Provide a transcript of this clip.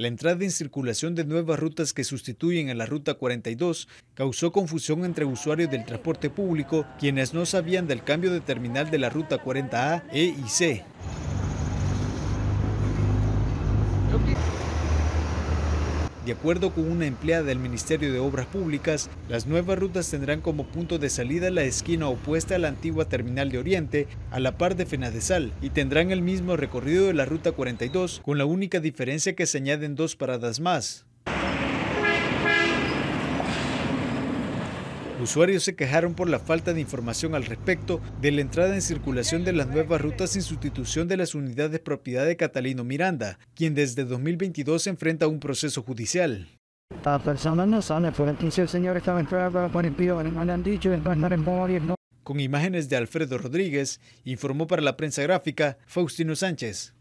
La entrada en circulación de nuevas rutas que sustituyen a la Ruta 42 causó confusión entre usuarios del transporte público, quienes no sabían del cambio de terminal de la Ruta 40A, E y C, De acuerdo con una empleada del Ministerio de Obras Públicas, las nuevas rutas tendrán como punto de salida la esquina opuesta a la antigua Terminal de Oriente, a la par de Fenadesal, y tendrán el mismo recorrido de la Ruta 42, con la única diferencia que se añaden dos paradas más. Usuarios se quejaron por la falta de información al respecto de la entrada en circulación de las nuevas rutas sin sustitución de las unidades propiedad de Catalino Miranda, quien desde 2022 se enfrenta a un proceso judicial. Con imágenes de Alfredo Rodríguez, informó para la prensa gráfica Faustino Sánchez.